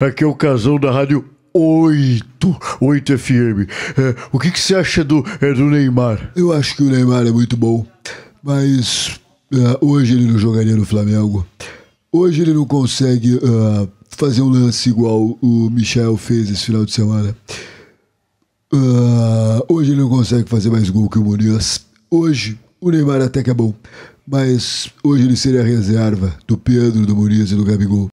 Aqui é o casal da rádio 8, 8 FM. É, o que, que você acha do, é, do Neymar? Eu acho que o Neymar é muito bom, mas é, hoje ele não jogaria no Flamengo. Hoje ele não consegue é, fazer um lance igual o Michel fez esse final de semana. É, hoje ele não consegue fazer mais gol que o Muniz. Hoje o Neymar até que é bom, mas hoje ele seria reserva do Pedro, do Muniz e do Gabigol.